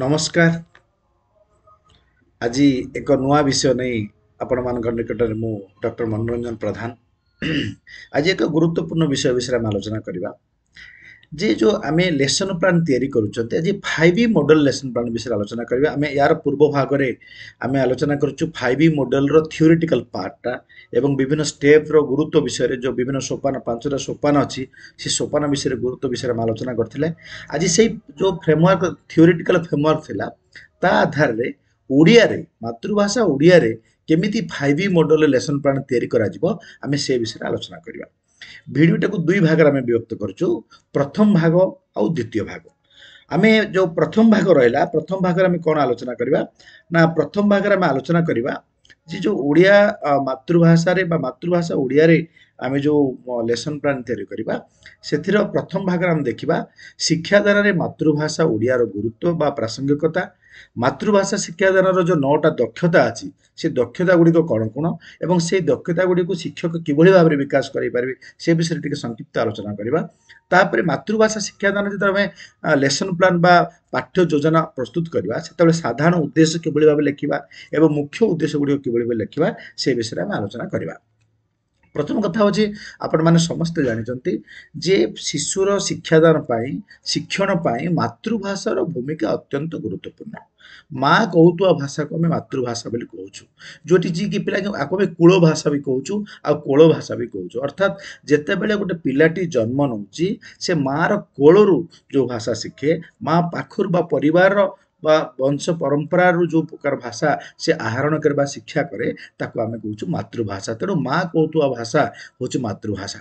ନମସ୍କାର ଆଜି ଏକ ନୂଆ ବିଷୟ ନେଇ ଆପଣମାନଙ୍କ ନିକଟରେ ମୁଁ ଡକ୍ଟର ମନୋରଞ୍ଜନ ପ୍ରଧାନ ଆଜି ଏକ ଗୁରୁତ୍ୱପୂର୍ଣ୍ଣ ବିଷୟ ବିଷୟରେ ଆମେ ଆଲୋଚନା କରିବା ଯେ ଯେଉଁ ଆମେ ଲେସନ୍ ପ୍ଲାନ୍ ତିଆରି କରୁଛନ୍ତି ଆଜି ଫାଇଭ୍ ମଡ଼େଲ ଲେସନ୍ ପ୍ଲାନ୍ ବିଷୟରେ ଆଲୋଚନା କରିବା ଆମେ ଏହାର ପୂର୍ବ ଭାଗରେ ଆମେ ଆଲୋଚନା କରୁଛୁ ଫାଇଭ୍ ମଡ଼େଲର ଥିଓରିଟିକାଲ୍ ପାର୍ଟଟା ଏବଂ ବିଭିନ୍ନ ଷ୍ଟେପ୍ର ଗୁରୁତ୍ୱ ବିଷୟରେ ଯେଉଁ ବିଭିନ୍ନ ସୋପାନ ପାଞ୍ଚଟା ସୋପାନ ଅଛି ସେ ସୋପାନ ବିଷୟରେ ଗୁରୁତ୍ୱ ବିଷୟରେ ଆମେ ଆଲୋଚନା କରିଥିଲେ ଆଜି ସେଇ ଯେଉଁ ଫ୍ରେମୱାର୍କ ଥିଓରିଟିକାଲ୍ ଫ୍ରେମୱାର୍କ ଥିଲା ତା ଆଧାରରେ ଓଡ଼ିଆରେ ମାତୃଭାଷା ଓଡ଼ିଆରେ କେମିତି ଫାଇଭ୍ ମଡ଼େଲ ଲେସନ୍ ପ୍ଲାନ୍ ତିଆରି କରାଯିବ ଆମେ ସେ ବିଷୟରେ ଆଲୋଚନା କରିବା ଭିଡ଼ିଓଟାକୁ ଦୁଇ ଭାଗରେ ଆମେ ବିଭକ୍ତ କରୁଛୁ ପ୍ରଥମ ଭାଗ ଆଉ ଦ୍ୱିତୀୟ ଭାଗ ଆମେ ଯେଉଁ ପ୍ରଥମ ଭାଗ ରହିଲା ପ୍ରଥମ ଭାଗରେ ଆମେ କ'ଣ ଆଲୋଚନା କରିବା ନା ପ୍ରଥମ ଭାଗରେ ଆମେ ଆଲୋଚନା କରିବା ଯେ ଯେଉଁ ଓଡ଼ିଆ ମାତୃଭାଷାରେ ବା ମାତୃଭାଷା ଓଡ଼ିଆରେ ଆମେ ଯେଉଁ ଲେସନ୍ ପ୍ଲାନ୍ ତିଆରି କରିବା ସେଥିର ପ୍ରଥମ ଭାଗରେ ଆମେ ଦେଖିବା ଶିକ୍ଷା ମାତୃଭାଷା ଓଡ଼ିଆର ଗୁରୁତ୍ୱ ବା ପ୍ରାସଙ୍ଗିକତା ମାତୃଭାଷା ଶିକ୍ଷାଦାନର ଯେଉଁ ନଅଟା ଦକ୍ଷତା ଅଛି ସେ ଦକ୍ଷତା ଗୁଡ଼ିକ କ'ଣ କ'ଣ ଏବଂ ସେଇ ଦକ୍ଷତା ଗୁଡ଼ିକୁ ଶିକ୍ଷକ କିଭଳି ଭାବରେ ବିକାଶ କରାଇପାରିବେ ସେ ବିଷୟରେ ଟିକେ ସଂକ୍ଷିପ୍ତ ଆଲୋଚନା କରିବା ତାପରେ ମାତୃଭାଷା ଶିକ୍ଷାଦାନ ଯେତେବେଳେ ଆମେ ଲେସନ୍ ପ୍ଲାନ୍ ବା ପାଠ୍ୟ ଯୋଜନା ପ୍ରସ୍ତୁତ କରିବା ସେତେବେଳେ ସାଧାରଣ ଉଦ୍ଦେଶ୍ୟ କିଭଳି ଭାବେ ଲେଖିବା ଏବଂ ମୁଖ୍ୟ ଉଦ୍ଦେଶ୍ୟ ଗୁଡ଼ିକ କିଭଳି ଭାବେ ଲେଖିବା ସେ ବିଷୟରେ ଆମେ ଆଲୋଚନା କରିବା ପ୍ରଥମ କଥା ହଉଛି ଆପଣମାନେ ସମସ୍ତେ ଜାଣିଛନ୍ତି ଯେ ଶିଶୁର ଶିକ୍ଷାଦାନ ପାଇଁ ଶିକ୍ଷଣ ପାଇଁ ମାତୃଭାଷାର ଭୂମିକା ଅତ୍ୟନ୍ତ ଗୁରୁତ୍ୱପୂର୍ଣ୍ଣ ମା କହୁଥିବା ଭାଷାକୁ ଆମେ ମାତୃଭାଷା ବୋଲି କହୁଛୁ ଯେଉଁଠି ଯିଏ କି ପିଲା ଆକୁ ଆମେ କୂଳ ଭାଷା ବି କହୁଛୁ ଆଉ କୋଳ ଭାଷା ବି କହୁଛୁ ଅର୍ଥାତ୍ ଯେତେବେଳେ ଗୋଟେ ପିଲାଟି ଜନ୍ମ ନଉଛି ସେ ମାଆର କୋଳରୁ ଯେଉଁ ଭାଷା ଶିଖେ ମା ପାଖରୁ ବା ପରିବାରର ବା ବଂଶ ପରମ୍ପରାରୁ ଯେଉଁ ପ୍ରକାର ଭାଷା ସେ ଆହରଣ କରିବା ଶିକ୍ଷା କରେ ତାକୁ ଆମେ କହୁଛୁ ମାତୃଭାଷା ତେଣୁ ମା' କହୁଥିବା ଭାଷା ହେଉଛି ମାତୃଭାଷା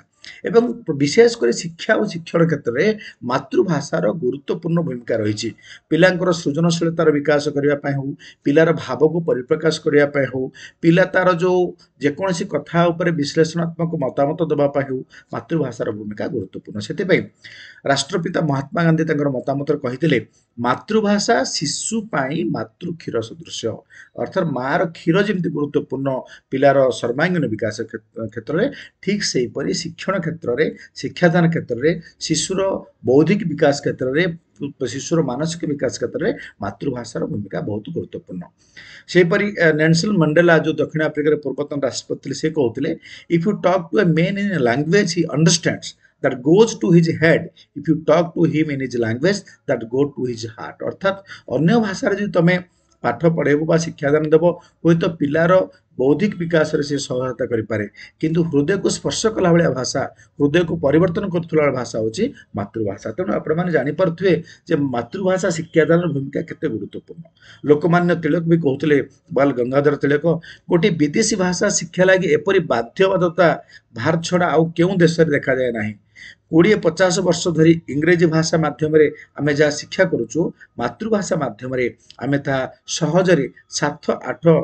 ଏବଂ ବିଶେଷ କରି ଶିକ୍ଷା ଓ ଶିକ୍ଷଣ କ୍ଷେତ୍ରରେ ମାତୃଭାଷାର ଗୁରୁତ୍ୱପୂର୍ଣ୍ଣ ଭୂମିକା ରହିଛି ପିଲାଙ୍କର ସୃଜନଶୀଳତାର ବିକାଶ କରିବା ପାଇଁ ହେଉ ପିଲାର ଭାବକୁ ପରିପ୍ରକାଶ କରିବା ପାଇଁ ହେଉ ପିଲା ତାର ଯେଉଁ ଯେକୌଣସି କଥା ଉପରେ ବିଶ୍ଳେଷଣାତ୍ମକ ମତାମତ ଦେବା ପାଇଁ ହେଉ ମାତୃଭାଷାର ଭୂମିକା ଗୁରୁତ୍ୱପୂର୍ଣ୍ଣ ସେଥିପାଇଁ ରାଷ୍ଟ୍ରପିତା ମହାତ୍ମା ଗାନ୍ଧୀ ତାଙ୍କର ମତାମତରେ କହିଥିଲେ ମାତୃଭାଷା ଶିଶୁ ପାଇଁ ମାତୃ କ୍ଷୀର ସଦୃଶ ଅର୍ଥାତ୍ ମାଆର କ୍ଷୀର ଯେମିତି ଗୁରୁତ୍ୱପୂର୍ଣ୍ଣ ପିଲାର ସର୍ବାଙ୍ଗୀନ ବିକାଶ କ୍ଷେତ୍ରରେ ଠିକ୍ ସେହିପରି ଶିକ୍ଷଣ କ୍ଷେତ୍ରରେ ଶିକ୍ଷାଦାନ କ୍ଷେତ୍ରରେ ଶିଶୁର ବୌଦ୍ଧିକ ବିକାଶ କ୍ଷେତ୍ରରେ ଶିଶୁର ମାନସିକ ବିକାଶ କ୍ଷେତ୍ରରେ ମାତୃଭାଷାର ଭୂମିକା ବହୁତ ଗୁରୁତ୍ୱପୂର୍ଣ୍ଣ ସେହିପରି ନେନସଲ ମଣ୍ଡେଲା ଯେଉଁ ଦକ୍ଷିଣ ଆଫ୍ରିକାର ପୂର୍ବତନ ରାଷ୍ଟ୍ରପତି ଥିଲେ ସେ କହୁଥିଲେ if you talk to a man in language he understands that goes to his head if you talk to him in his language that go to his heart अर्थात अन्य भाषा रे तुम्हें पाठ पढेबो बा शिक्षा दान देबो होय तो पिलार बौद्धिक विकास रे से सहायता करि पारे किंतु हृदय को स्पर्श कला वाला भाषा हृदय को परिवर्तन करथुला भाषा होची मातृभाषा त आपण माने जानि परथुए जे मातृभाषा शिक्षा दान भूमिका केते गुरुत्वपूर्ण लोकमान्य तिलक भी कहतले बाल गंगाधर तिलक कोटी विदेशी भाषा शिक्षा लागि एपरि बाध्यबद्धता भारत छोडा आउ केउ देश रे देखा जाय नाही କୋଡ଼ିଏ ପଚାଶ ବର୍ଷ ଧରି ଇଂରେଜୀ ଭାଷା ମାଧ୍ୟମରେ ଆମେ ଯାହା ଶିକ୍ଷା କରୁଛୁ ମାତୃଭାଷା ମାଧ୍ୟମରେ ଆମେ ତାହା ସହଜରେ ସାତ ଆଠ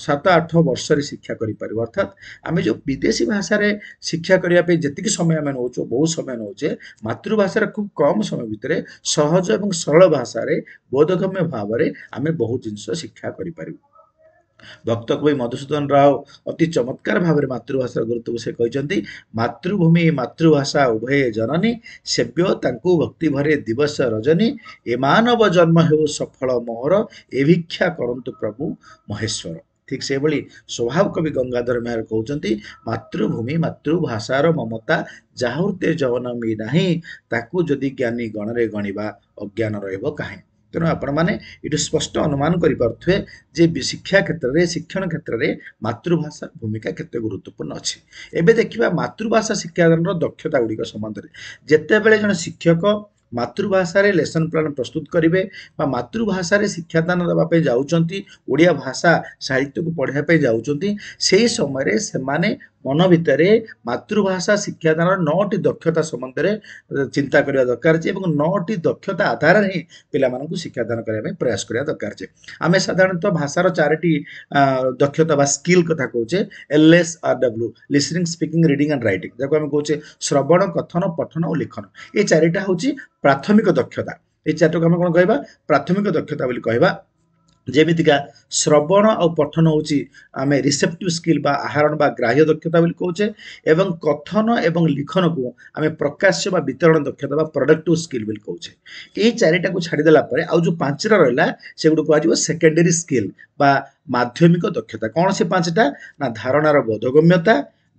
ସାତ ଆଠ ବର୍ଷରେ ଶିକ୍ଷା କରିପାରିବୁ ଅର୍ଥାତ୍ ଆମେ ଯେଉଁ ବିଦେଶୀ ଭାଷାରେ ଶିକ୍ଷା କରିବା ପାଇଁ ଯେତିକି ସମୟ ଆମେ ନେଉଛୁ ବହୁତ ସମୟ ନେଉଛେ ମାତୃଭାଷାରେ ଖୁବ କମ ସମୟ ଭିତରେ ସହଜ ଏବଂ ସରଳ ଭାଷାରେ ବୋଧଗମ୍ୟ ଭାବରେ ଆମେ ବହୁତ ଜିନିଷ ଶିକ୍ଷା କରିପାରିବୁ ଭକ୍ତ କବି ମଧୁସୂଦନ ରାଓ ଅତି ଚମତ୍କାର ଭାବରେ ମାତୃଭାଷାର ଗୁରୁତ୍ୱକୁ ସେ କହିଛନ୍ତି ମାତୃଭୂମି ମାତୃଭାଷା ଉଭୟ ଜନନୀ ସେବ୍ୟ ତାଙ୍କୁ ଭକ୍ତି ଭରେ ଦିବସ ରଜନୀ ଏମାନବ ଜନ୍ମ ହେଉ ସଫଳ ମୋର ଏ ଭିକ୍ଷା କରନ୍ତୁ ପ୍ରଭୁ ମହେଶ୍ୱର ଠିକ୍ ସେଭଳି ସ୍ୱଭାବ କବି ଗଙ୍ଗାଧର ମେହର କହୁଛନ୍ତି ମାତୃଭୂମି ମାତୃଭାଷାର ମମତା ଯାହୃତେ ଜବନମୀ ନାହିଁ ତାକୁ ଯଦି ଜ୍ଞାନୀ ଗଣରେ ଗଣିବା ଅଜ୍ଞାନ ରହିବ କାହିଁ ତେଣୁ ଆପଣମାନେ ଏଠୁ ସ୍ପଷ୍ଟ ଅନୁମାନ କରିପାରୁଥିବେ ଯେ ଶିକ୍ଷା କ୍ଷେତ୍ରରେ ଶିକ୍ଷଣ କ୍ଷେତ୍ରରେ ମାତୃଭାଷାର ଭୂମିକା କେତେ ଗୁରୁତ୍ୱପୂର୍ଣ୍ଣ ଅଛି ଏବେ ଦେଖିବା ମାତୃଭାଷା ଶିକ୍ଷାଦାନର ଦକ୍ଷତା ଗୁଡ଼ିକ ସମ୍ବନ୍ଧରେ ଯେତେବେଳେ ଜଣେ ଶିକ୍ଷକ ମାତୃଭାଷାରେ ଲେସନ୍ ପ୍ଲାନ୍ ପ୍ରସ୍ତୁତ କରିବେ ବା ମାତୃଭାଷାରେ ଶିକ୍ଷାଦାନ ଦେବା ପାଇଁ ଯାଉଛନ୍ତି ଓଡ଼ିଆ ଭାଷା ସାହିତ୍ୟକୁ ପଢ଼ିବା ପାଇଁ ଯାଉଛନ୍ତି ସେହି ସମୟରେ ସେମାନେ ମନ ଭିତରେ ମାତୃଭାଷା ଶିକ୍ଷାଦାନର ନଅଟି ଦକ୍ଷତା ସମ୍ବନ୍ଧରେ ଚିନ୍ତା କରିବା ଦରକାର ଅଛି ଏବଂ ନଅଟି ଦକ୍ଷତା ଆଧାରରେ ହିଁ ପିଲାମାନଙ୍କୁ ଶିକ୍ଷାଦାନ କରିବା ପାଇଁ ପ୍ରୟାସ କରିବା ଦରକାର ଅଛି ଆମେ ସାଧାରଣତଃ ଭାଷାର ଚାରିଟି ଦକ୍ଷତା ବା ସ୍କିଲ୍ କଥା କହୁଛେ L S R W listening speaking reading and writing ଯାହାକୁ ଆମେ କହୁଛେ ଶ୍ରବଣ କଥନ ପଠନ ଓ ଲିଖନ ଏ ଚାରିଟା ହେଉଛି ପ୍ରାଥମିକ ଦକ୍ଷତା ଏଇ ଚାରିଟାକୁ ଆମେ କ'ଣ କହିବା ପ୍ରାଥମିକ ଦକ୍ଷତା ବୋଲି କହିବା ଯେମିତିକା ଶ୍ରବଣ ଆଉ ପଠନ ହେଉଛି ଆମେ ରିସେପ୍ଟିଭ୍ ସ୍କିଲ୍ ବା ଆହରଣ ବା ଗ୍ରାହ୍ୟ ଦକ୍ଷତା ବୋଲି କହୁଛେ ଏବଂ କଥନ ଏବଂ ଲିଖନକୁ ଆମେ ପ୍ରକାଶ୍ୟ ବା ବିତରଣ ଦକ୍ଷତା ବା ପ୍ରଡକ୍ଟିଭ୍ ସ୍କିଲ୍ ବୋଲି କହୁଛେ ଏହି ଚାରିଟାକୁ ଛାଡ଼ିଦେଲା ପରେ ଆଉ ଯେଉଁ ପାଞ୍ଚଟା ରହିଲା ସେଗୁଡ଼ିକୁ କୁହାଯିବ ସେକେଣ୍ଡାରୀ ସ୍କିଲ୍ ବା ମାଧ୍ୟମିକ ଦକ୍ଷତା କ'ଣ ସେ ପାଞ୍ଚଟା ନା ଧାରଣାର ବୋଧଗମ୍ୟତା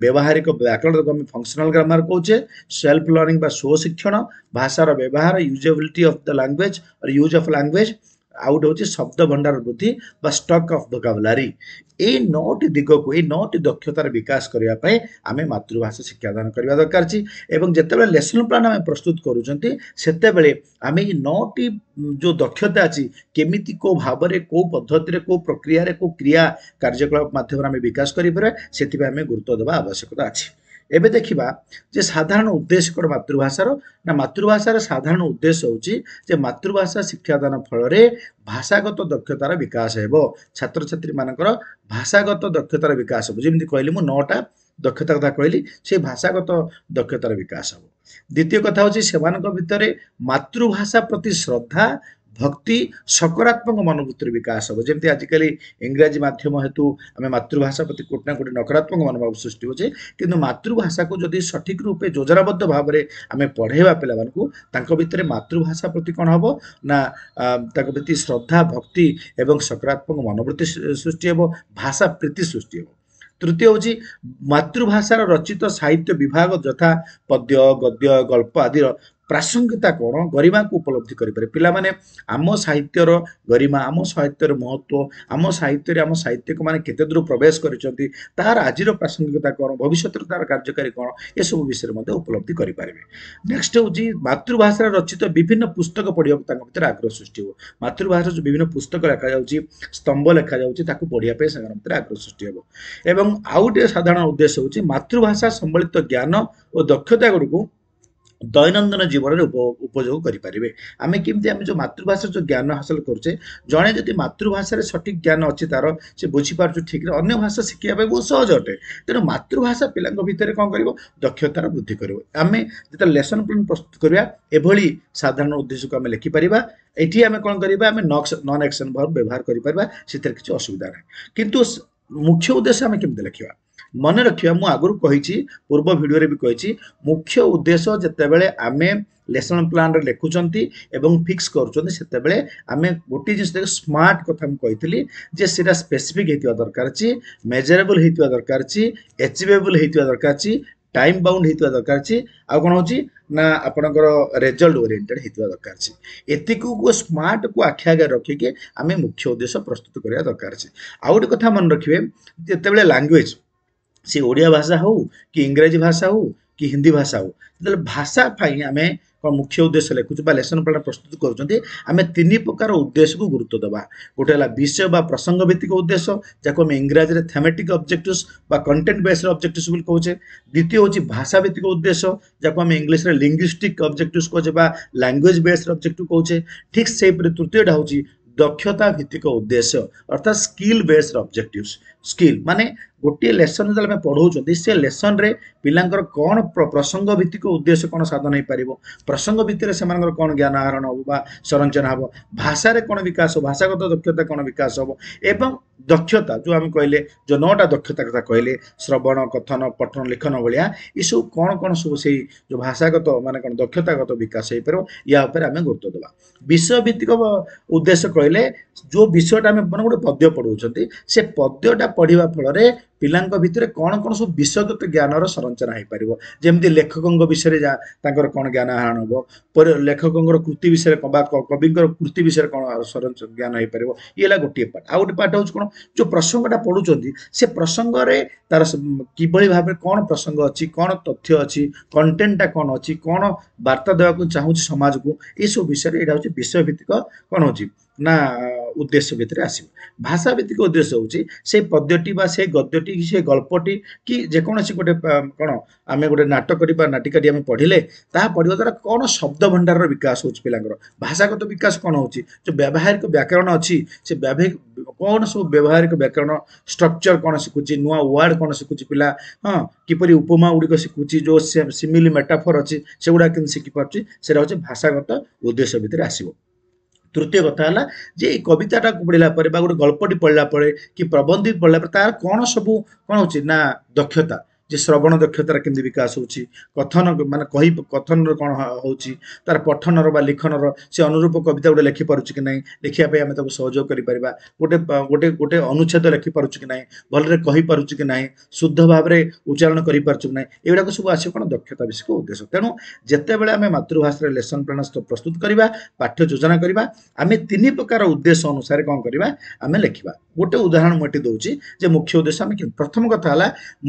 ବ୍ୟବହାରିକ ବ୍ୟାକରଣକୁ ଆମେ ଫଙ୍କସନାଲ୍ ଗ୍ରାମାର କହୁଛେ ସେଲ୍ଫ ଲର୍ଣ୍ଣିଂ ବା ସ୍ୱଶିକ୍ଷଣ ଭାଷାର ବ୍ୟବହାର usability of the language use of language ଆଉ ଗୋଟେ ହେଉଛି ଶବ୍ଦ ଭଣ୍ଡାର ବୃଦ୍ଧି ବା ଷ୍ଟକ୍ ଅଫ୍ ଭୋକାବୁଲାରୀ ଏଇ ନଅଟି ଦିଗକୁ ଏଇ ନଅଟି ଦକ୍ଷତାର ବିକାଶ କରିବା ପାଇଁ ଆମେ ମାତୃଭାଷା ଶିକ୍ଷାଦାନ କରିବା ଦରକାର ଅଛି ଏବଂ ଯେତେବେଳେ ଲେସନ୍ ପ୍ଲାନ୍ ଆମେ ପ୍ରସ୍ତୁତ କରୁଛନ୍ତି ସେତେବେଳେ ଆମେ ଏଇ ନଅଟି ଯେଉଁ ଦକ୍ଷତା ଅଛି କେମିତି କେଉଁ ଭାବରେ କେଉଁ ପଦ୍ଧତିରେ କେଉଁ ପ୍ରକ୍ରିୟାରେ କେଉଁ କ୍ରିୟା କାର୍ଯ୍ୟକଳାପ ମାଧ୍ୟମରେ ଆମେ ବିକାଶ କରିପାରିବା ସେଥିପାଇଁ ଆମେ ଗୁରୁତ୍ୱ ଦେବା ଆବଶ୍ୟକତା ଅଛି ଏବେ ଦେଖିବା ଯେ ସାଧାରଣ ଉଦ୍ଦେଶ୍ୟ କ'ଣ ମାତୃଭାଷାର ନା ମାତୃଭାଷାର ସାଧାରଣ ଉଦ୍ଦେଶ୍ୟ ହେଉଛି ଯେ ମାତୃଭାଷା ଶିକ୍ଷାଦାନ ଫଳରେ ଭାଷାଗତ ଦକ୍ଷତାର ବିକାଶ ହେବ ଛାତ୍ରଛାତ୍ରୀମାନଙ୍କର ଭାଷାଗତ ଦକ୍ଷତାର ବିକାଶ ହେବ ଯେମିତି କହିଲି ମୁଁ ନଅଟା ଦକ୍ଷତା କଥା କହିଲି ସେ ଭାଷାଗତ ଦକ୍ଷତାର ବିକାଶ ହେବ ଦ୍ୱିତୀୟ କଥା ହେଉଛି ସେମାନଙ୍କ ଭିତରେ ମାତୃଭାଷା ପ୍ରତି ଶ୍ରଦ୍ଧା ଭକ୍ତି ସକାରାତ୍ମକ ମନୋବୃତ୍ତିର ବିକାଶ ହେବ ଯେମିତି ଆଜିକାଲି ଇଂରାଜୀ ମାଧ୍ୟମ ହେତୁ ଆମେ ମାତୃଭାଷା ପ୍ରତି କେଉଁଠି ନା କେଉଁଠି ନକାରାତ୍ମକ ମନୋଭାବ ସୃଷ୍ଟି ହେଉଛି କିନ୍ତୁ ମାତୃଭାଷାକୁ ଯଦି ସଠିକ୍ ରୂପେ ଯୋଜନାବଦ୍ଧ ଭାବରେ ଆମେ ପଢ଼େଇବା ପିଲାମାନଙ୍କୁ ତାଙ୍କ ଭିତରେ ମାତୃଭାଷା ପ୍ରତି କ'ଣ ହେବ ନା ତାଙ୍କ ପ୍ରତି ଶ୍ରଦ୍ଧା ଭକ୍ତି ଏବଂ ସକାରାତ୍ମକ ମନୋବୃତ୍ତି ସୃଷ୍ଟି ହେବ ଭାଷା ପ୍ରୀତି ସୃଷ୍ଟି ହେବ ତୃତୀୟ ହେଉଛି ମାତୃଭାଷାର ରଚିତ ସାହିତ୍ୟ ବିଭାଗ ଯଥା ପଦ୍ୟ ଗଦ୍ୟ ଗଳ୍ପ ଆଦିର ପ୍ରାସଙ୍ଗିକତା କ'ଣ ଗରିମାକୁ ଉପଲବ୍ଧି କରିପାରେ ପିଲାମାନେ ଆମ ସାହିତ୍ୟର ଗରିମା ଆମ ସାହିତ୍ୟର ମହତ୍ଵ ଆମ ସାହିତ୍ୟରେ ଆମ ସାହିତ୍ୟିକମାନେ କେତେ ଦୂର ପ୍ରବେଶ କରିଛନ୍ତି ତାହାର ଆଜିର ପ୍ରାସଙ୍ଗିକତା କ'ଣ ଭବିଷ୍ୟତରେ ତାର କାର୍ଯ୍ୟକାରୀ କ'ଣ ଏସବୁ ବିଷୟରେ ମଧ୍ୟ ଉପଲବ୍ଧି କରିପାରିବେ ନେକ୍ସଟ ହେଉଛି ମାତୃଭାଷାରେ ରଚିତ ବିଭିନ୍ନ ପୁସ୍ତକ ପଢ଼ିବାକୁ ତାଙ୍କ ଭିତରେ ଆଗ୍ରହ ସୃଷ୍ଟି ହେବ ମାତୃଭାଷାରେ ଯେଉଁ ବିଭିନ୍ନ ପୁସ୍ତକ ଲେଖାଯାଉଛି ସ୍ତମ୍ଭ ଲେଖାଯାଉଛି ତାକୁ ପଢ଼ିବା ପାଇଁ ସେମାନଙ୍କ ଭିତରେ ଆଗ୍ରହ ସୃଷ୍ଟି ହେବ ଏବଂ ଆଉ ଗୋଟିଏ ସାଧାରଣ ଉଦ୍ଦେଶ୍ୟ ହେଉଛି ମାତୃଭାଷା ସମ୍ବଳିତ ଜ୍ଞାନ ଓ ଦକ୍ଷତା ଗୁଡ଼ିକୁ ଦୈନନ୍ଦିନ ଜୀବନରେ ଉପଯୋଗ କରିପାରିବେ ଆମେ କେମିତି ଆମେ ଯେଉଁ ମାତୃଭାଷାର ଯେଉଁ ଜ୍ଞାନ ହାସଲ କରୁଛେ ଜଣେ ଯଦି ମାତୃଭାଷାରେ ସଠିକ୍ ଜ୍ଞାନ ଅଛି ତା'ର ସେ ବୁଝିପାରୁଛୁ ଠିକ୍ରେ ଅନ୍ୟ ଭାଷା ଶିଖିବା ପାଇଁ ବହୁତ ସହଜ ଅଟେ ତେଣୁ ମାତୃଭାଷା ପିଲାଙ୍କ ଭିତରେ କ'ଣ କରିବ ଦକ୍ଷତାର ବୃଦ୍ଧି କରିବ ଆମେ ଯେତେବେଳେ ଲେସନ୍ ପ୍ଲାନ୍ ପ୍ରସ୍ତୁତ କରିବା ଏଭଳି ସାଧାରଣ ଉଦ୍ଦେଶ୍ୟକୁ ଆମେ ଲେଖିପାରିବା ଏଠି ଆମେ କ'ଣ କରିବା ଆମେ ନକ୍ସ ନନ୍ ଏକ୍ସନ୍ ଭର୍ବ ବ୍ୟବହାର କରିପାରିବା ସେଥିରେ କିଛି ଅସୁବିଧା ନାହିଁ କିନ୍ତୁ ମୁଖ୍ୟ ଉଦ୍ଦେଶ୍ୟ ଆମେ କେମିତି ଲେଖିବା ମନେ ରଖିବା ମୁଁ ଆଗରୁ କହିଛି ପୂର୍ବ ଭିଡ଼ିଓରେ ବି କହିଛି ମୁଖ୍ୟ ଉଦ୍ଦେଶ୍ୟ ଯେତେବେଳେ ଆମେ ଲେସନ୍ ପ୍ଲାନ୍ରେ ଲେଖୁଛନ୍ତି ଏବଂ ଫିକ୍ସ କରୁଛନ୍ତି ସେତେବେଳେ ଆମେ ଗୋଟିଏ ଜିନିଷ ସ୍ମାର୍ଟ କଥା ମୁଁ କହିଥିଲି ଯେ ସେଇଟା ସ୍ପେସିଫିକ୍ ହେଇଥିବା ଦରକାର ଅଛି ମେଜରେବୁଲ୍ ହେଇଥିବା ଦରକାର ଅଛି ଏଚିଭେବୁଲ୍ ହେଇଥିବା ଦରକାର ଅଛି ଟାଇମ୍ ବାଉଣ୍ଡ ହେଇଥିବା ଦରକାର ଅଛି ଆଉ କ'ଣ ହେଉଛି ନା ଆପଣଙ୍କର ରେଜଲ୍ଟ ଓରିଏଣ୍ଟେଡ଼୍ ହେଇଥିବା ଦରକାର ଅଛି ଏତିକୁ ସ୍ମାର୍ଟକୁ ଆଖି ଆଗରେ ରଖିକି ଆମେ ମୁଖ୍ୟ ଉଦ୍ଦେଶ୍ୟ ପ୍ରସ୍ତୁତ କରିବା ଦରକାର ଅଛି ଆଉ ଗୋଟେ କଥା ମନେ ରଖିବେ ଯେତେବେଳେ ଲାଙ୍ଗୁଏଜ୍ ସେ ଓଡ଼ିଆ ଭାଷା ହେଉ କି ଇଂରାଜୀ ଭାଷା ହେଉ କି ହିନ୍ଦୀ ଭାଷା ହେଉ ଯେତେବେଳେ ଭାଷା ପାଇଁ ଆମେ କ'ଣ ମୁଖ୍ୟ ଉଦ୍ଦେଶ୍ୟ ଲେଖୁଛୁ ବା ଲେସନ୍ ପ୍ଲାନ୍ ପ୍ରସ୍ତୁତ କରୁଛନ୍ତି ଆମେ ତିନି ପ୍ରକାର ଉଦ୍ଦେଶ୍ୟକୁ ଗୁରୁତ୍ୱ ଦେବା ଗୋଟେ ହେଲା ବିଷୟ ବା ପ୍ରସଙ୍ଗ ଭିତ୍ତିକ ଉଦ୍ଦେଶ୍ୟ ଯାହାକୁ ଆମେ ଇଂରାଜୀରେ ଥେମେଟିକ୍ ଅବଜେକ୍ଟିଭ୍ସ ବା କଣ୍ଟେଣ୍ଟ ବେସ୍ଡ ଅବଜେକ୍ଟିଭ୍ସ ବୋଲି କହୁଛେ ଦ୍ୱିତୀୟ ହେଉଛି ଭାଷା ଭିତ୍ତିକ ଉଦ୍ଦେଶ୍ୟ ଯାହାକୁ ଆମେ ଇଂଲିଶରେ ଲିଙ୍ଗୁଇଷ୍ଟିକ୍ ଅବଜେକ୍ଟିଭ୍ସ କହୁଛେ ବା ଲାଙ୍ଗୁଏଜ୍ ବେସ୍ଡ ଅବଜେକ୍ଟିଭ୍ କହୁଛେ ଠିକ୍ ସେହିପରି ତୃତୀୟଟା ହେଉଛି ଦକ୍ଷତା ଭିତ୍ତିକ ଉଦ୍ଦେଶ୍ୟ ଅର୍ଥାତ୍ ସ୍କିଲ୍ ବେସ୍ଡ ଅବଜେକ୍ଟିଭ୍ସ ସ୍କିଲ୍ ମାନେ ଗୋଟିଏ ଲେସନ୍ ଯେତେବେଳେ ଆମେ ପଢ଼ାଉଛନ୍ତି ସେ ଲେସନ୍ରେ ପିଲାଙ୍କର କ'ଣ ପ୍ରସଙ୍ଗ ଭିତ୍ତିକ ଉଦ୍ଦେଶ୍ୟ କ'ଣ ସାଧନ ହେଇପାରିବ ପ୍ରସଙ୍ଗ ଭିତ୍ତିରେ ସେମାନଙ୍କର କ'ଣ ଜ୍ଞାନ ଆହରଣ ହେବ ବା ସଂରଚନା ହେବ ଭାଷାରେ କ'ଣ ବିକାଶ ହେବ ଭାଷାଗତ ଦକ୍ଷତା କ'ଣ ବିକାଶ ହେବ ଏବଂ ଦକ୍ଷତା ଯେଉଁ ଆମେ କହିଲେ ଯେଉଁ ନଅଟା ଦକ୍ଷତା କଥା କହିଲେ ଶ୍ରବଣ କଥନ ପଠନ ଲିଖନ ଭଳିଆ ଏସବୁ କ'ଣ କ'ଣ ସବୁ ସେଇ ଯେଉଁ ଭାଷାଗତ ମାନେ କ'ଣ ଦକ୍ଷତାଗତ ବିକାଶ ହେଇପାରିବ ୟା ଉପରେ ଆମେ ଗୁରୁତ୍ୱ ଦେବା ବିଷୟ ଭିତ୍ତିକ ଉଦ୍ଦେଶ୍ୟ କହିଲେ ଯେଉଁ ବିଷୟଟା ଆମେ ମାନେ ଗୋଟେ ପଦ୍ୟ ପଢ଼ାଉଛନ୍ତି ସେ ପଦ୍ୟଟା पढिवाफर पिला भित्र कुरो विषयगत ज्ञान र संरञ्चना हुन्छ लेखक विषय करान लेखक कृति विषयमा कविको कृति विषयमा कर ज्ञान हुन्छ ये गोटे पाठ आउँछ पाठ हौ प्रसंग प्रसङ्ग पढुन्छ तथ्य तारभरि भाव प्रसङ्ग अच्छु कथ्य अन्टेन्ट कन् अर्ता देवक चाहन्छु समयको एसबु विषय एउटा हौ विषय भित्तिक ଉଦ୍ଦେଶ୍ୟ ଭିତରେ ଆସିବ ଭାଷାଭିତ୍ତିକ ଉଦ୍ଦେଶ୍ୟ ହେଉଛି ସେ ପଦ୍ୟଟି ବା ସେ ଗଦ୍ୟଟି ସେ ଗଳ୍ପଟି କି ଯେକୌଣସି ଗୋଟେ କ'ଣ ଆମେ ଗୋଟେ ନାଟକଟି ବା ନାଟିକାଟି ଆମେ ପଢ଼ିଲେ ତାହା ପଢ଼ିବା ଦ୍ୱାରା କ'ଣ ଶବ୍ଦ ଭଣ୍ଡାରର ବିକାଶ ହେଉଛି ପିଲାଙ୍କର ଭାଷାଗତ ବିକାଶ କ'ଣ ହେଉଛି ଯେଉଁ ବ୍ୟବହାରିକ ବ୍ୟାକରଣ ଅଛି ସେ ବ୍ୟାବହାରିକ କ'ଣ ସବୁ ବ୍ୟବହାରିକ ବ୍ୟାକରଣ ଷ୍ଟ୍ରକ୍ଚର କ'ଣ ଶିଖୁଛି ନୂଆ ୱାର୍ଡ଼ କ'ଣ ଶିଖୁଛି ପିଲା ହଁ କିପରି ଉପମା ଗୁଡ଼ିକ ଶିଖୁଛି ଯେଉଁ ସିମିଲି ମେଟାଫର ଅଛି ସେଗୁଡ଼ା କେମିତି ଶିଖିପାରୁଛି ସେଇଟା ହେଉଛି ଭାଷାଗତ ଉଦ୍ଦେଶ୍ୟ ଭିତରେ ଆସିବ ତୃତୀୟ କଥା ହେଲା ଯେ ଏଇ କବିତାଟାକୁ ପଢ଼ିଲା ପରେ ବା ଗୋଟେ ଗଳ୍ପଟି ପଢ଼ିଲା ପରେ କି ପ୍ରବନ୍ଧଟି ପଢ଼ିଲା ପରେ ତା'ର କ'ଣ ସବୁ କ'ଣ ହେଉଛି ନା ଦକ୍ଷତା जे श्रवण दक्षतार के विकास म कथन र कि तर पठनर लिखन र सुरूप कविता गुड लेखिपाउ नै लेख्दापि सहयोग गरिपि गएच्छेद लेखिपि नै भल पारुछ कि नै शुद्ध भावर उच्चारण गरिपु कि नै एगुडा सबै आसेको दक्षता विषय उद्देश्य तेणु जेबे मतृभाषा लेसन प्राण प्रस्तुत गर्दा पाठ्य जोजनाकार उद्देश्य अनुसार कि आमे लेखि गोटे उदाहरण म ए देउँछ मुख्य उद्देश्य प्रथम कथा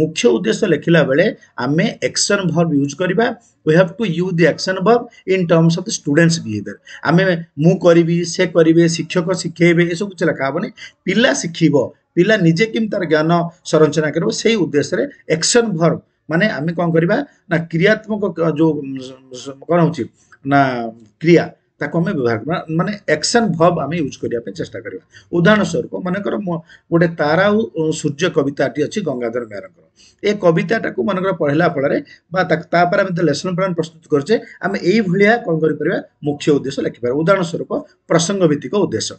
मुख्य उद्देश्य ଜିନିଷ ଲେଖିଲା ବେଳେ ଆମେ ଏକ୍ସନ୍ ଭର୍ବ ୟୁଜ୍ କରିବା we have to use the action verb in terms of the students behaviour ଆମେ ମୁଁ କରିବି ସେ କରିବେ ଶିକ୍ଷକ ଶିଖେଇବେ ଏସବୁ କିଛି ଲେଖା ହେବନି ପିଲା ଶିଖିବ ପିଲା ନିଜେ କେମିତି ତାର ଜ୍ଞାନ ସଂରଚନା କରିବ ସେଇ ଉଦ୍ଦେଶ୍ୟରେ ଏକ୍ସନ୍ ଭର୍ବ ମାନେ ଆମେ କ'ଣ କରିବା ନା କ୍ରିୟାତ୍ମକ ଯେଉଁ କ'ଣ ହେଉଛି ନା କ୍ରିୟା ତାକୁ ଆମେ ବ୍ୟବହାର କରିବା ମାନେ ଏକ୍ସନ୍ ଭବ୍ ଆମେ ୟୁଜ୍ କରିବା ପାଇଁ ଚେଷ୍ଟା କରିବା ଉଦାହରଣ ସ୍ୱରୂପ ମନେକର ଗୋଟେ ତାରା ଓ ସୂର୍ଯ୍ୟ କବିତାଟି ଅଛି ଗଙ୍ଗାଧର ମେହରଙ୍କର ଏ କବିତାଟାକୁ ମନେକର ପଢ଼ିଲା ଫଳରେ ବା ତାପରେ ଆମେ ଲେସନ୍ ପ୍ଲାନ୍ ପ୍ରସ୍ତୁତ କରୁଛେ ଆମେ ଏଇଭଳିଆ କ'ଣ କରିପାରିବା ମୁଖ୍ୟ ଉଦ୍ଦେଶ୍ୟ ଲେଖିପାରିବା ଉଦାହରଣ ସ୍ୱରୂପ ପ୍ରସଙ୍ଗ ଭିତ୍ତିକ ଉଦ୍ଦେଶ୍ୟ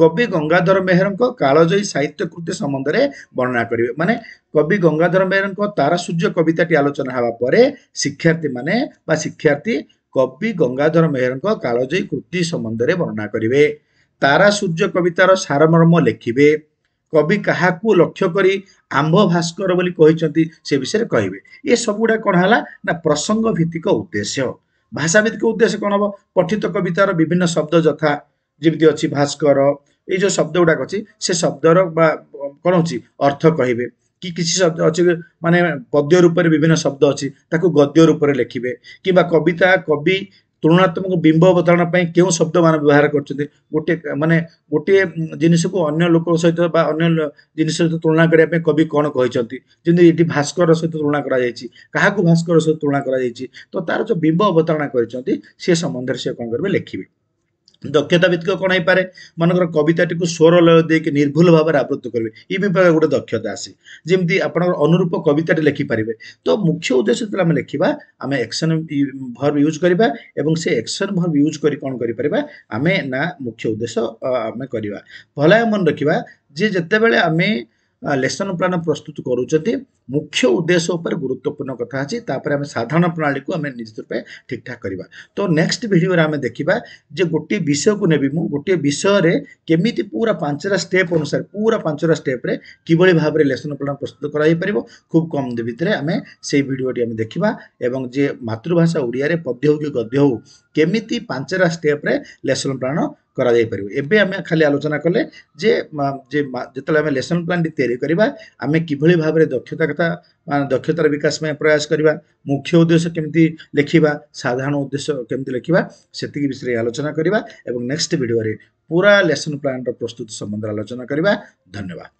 କବି ଗଙ୍ଗାଧର ମେହେରଙ୍କ କାଳଜୟୀ ସାହିତ୍ୟ କୃତି ସମ୍ବନ୍ଧରେ ବର୍ଣ୍ଣନା କରିବେ ମାନେ କବି ଗଙ୍ଗାଧର ମେହେରଙ୍କ ତାରା ସୂର୍ଯ୍ୟ କବିତାଟି ଆଲୋଚନା ହେବା ପରେ ଶିକ୍ଷାର୍ଥୀମାନେ ବା ଶିକ୍ଷାର୍ଥୀ କବି ଗଙ୍ଗାଧର ମେହେରଙ୍କ କାଳଜୟୀ କୃତି ସମ୍ବନ୍ଧରେ ବର୍ଣ୍ଣନା କରିବେ ତାରା ସୂର୍ଯ୍ୟ କବିତାର ସାରମର୍ମ ଲେଖିବେ କବି କାହାକୁ ଲକ୍ଷ୍ୟ କରି ଆମ୍ଭ ଭାସ୍କର ବୋଲି କହିଛନ୍ତି ସେ ବିଷୟରେ କହିବେ ଏସବୁଗୁଡ଼ା କ'ଣ ହେଲା ନା ପ୍ରସଙ୍ଗ ଭିତ୍ତିକ ଉଦ୍ଦେଶ୍ୟ ଭାଷା ଭିତ୍ତିକ ଉଦ୍ଦେଶ୍ୟ କ'ଣ ହେବ ପଠିତ କବିତାର ବିଭିନ୍ନ ଶବ୍ଦ ଯଥା ଯେମିତି ଅଛି ଭାସ୍କର ଏଇ ଯେଉଁ ଶବ୍ଦ ଗୁଡ଼ାକ ଅଛି ସେ ଶବ୍ଦର ବା କ'ଣ ହେଉଛି ଅର୍ଥ କହିବେ कि शब्द माने अब रूप रूपमा विभिन्न शब्द अस्ति गद्य रूप रूपले लेखि किम्बा कविता कवि तुलनात्मक बिम्ब अवतारणा केही शब्द मान व्यवहार गर्नु गोटे मोटे को अन्य लोक सहित अन्य सहित तुलना कवि कि यी भास्कर सहित तुलना भास्कर सहित तुलना गरि तार जो बिम्ब अवतारणा सम्बन्ध से सो कि लेखे ଦକ୍ଷତା ବ୍ୟତୀତ କ'ଣ ହେଇପାରେ ମନେକର କବିତାଟିକୁ ସ୍ୱର ଲୟ ଦେଇକି ନିର୍ଭୁଲ ଭାବରେ ଆବୃତ୍ତ କରିବେ ଏ ବି ଗୋଟେ ଦକ୍ଷତା ଆସେ ଯେମିତି ଆପଣଙ୍କର ଅନୁରୂପ କବିତାଟି ଲେଖିପାରିବେ ତ ମୁଖ୍ୟ ଉଦ୍ଦେଶ୍ୟ ଯେତେବେଳେ ଆମେ ଲେଖିବା ଆମେ ଏକ୍ସନ୍ ଭର୍ବ ୟୁଜ୍ କରିବା ଏବଂ ସେ ଏକ୍ସନ୍ ଭର୍ବ ୟୁଜ୍ କରି କ'ଣ କରିପାରିବା ଆମେ ନା ମୁଖ୍ୟ ଉଦ୍ଦେଶ୍ୟ ଆମେ କରିବା ଭଲ ମନେ ରଖିବା ଯେ ଯେତେବେଳେ ଆମେ लेसन प्लान प्रस्तुत କରୁଛନ୍ତି ମୁଖ୍ୟ ଉଦ୍ଦେଶ୍ୟ ଉପରେ ଗୁରୁତ୍ୱପୂର୍ଣ୍ଣ କଥା ଅଛି ତାପରେ ଆମେ ସାଧାରଣ ପ୍ରଣାଳୀକୁ ଆମେ ନିଶ୍ଚିତ ରୂପେ ଠିକଠାକ କରିବା ତ ନେକ୍ସଟ ଭିଡ଼ିଓରେ ଆମେ ଦେଖିବା ଯେ ଗୋଟିଏ ବିଷୟକୁ ନେବି ମୁଁ ଗୋଟିଏ ବିଷୟରେ କେମିତି ପୁରା ପାଞ୍ଚଟା ଷ୍ଟେପ୍ ଅନୁସାରେ ପୁରା ପାଞ୍ଚଟା ଷ୍ଟେପ୍ରେ କିଭଳି ଭାବରେ ଲେସନ୍ ପ୍ଲାନ୍ ପ୍ରସ୍ତୁତ କରାଯାଇପାରିବ ଖୁବ୍ କମ୍ ଭିତରେ ଆମେ ସେଇ ଭିଡ଼ିଓଟି ଆମେ ଦେଖିବା ଏବଂ ଯେ ମାତୃଭାଷା ଓଡ଼ିଆରେ ପଦ୍ୟ ହେଉ କି ଗଦ୍ୟ ହେଉ କେମିତି ପାଞ୍ଚଟା ଷ୍ଟେପ୍ରେ ଲେସନ୍ ପ୍ଲାନ୍ କରାଯାଇପାରିବ ଏବେ ଆମେ ଖାଲି ଆଲୋଚନା କଲେ ଯେ ଯେ ଯେତେବେଳେ ଆମେ ଲେସନ୍ ପ୍ଲାନ୍ଟି ତିଆରି କରିବା ଆମେ କିଭଳି ଭାବରେ ଦକ୍ଷତା କଥା ଦକ୍ଷତାର ବିକାଶ ପାଇଁ ପ୍ରୟାସ କରିବା ମୁଖ୍ୟ ଉଦ୍ଦେଶ୍ୟ କେମିତି ଲେଖିବା ସାଧାରଣ ଉଦ୍ଦେଶ୍ୟ କେମିତି ଲେଖିବା ସେତିକି ବିଷୟରେ ଆଲୋଚନା କରିବା ଏବଂ ନେକ୍ସଟ ଭିଡ଼ିଓରେ ପୁରା ଲେସନ୍ ପ୍ଲାନ୍ର ପ୍ରସ୍ତୁତି ସମ୍ବନ୍ଧରେ ଆଲୋଚନା କରିବା ଧନ୍ୟବାଦ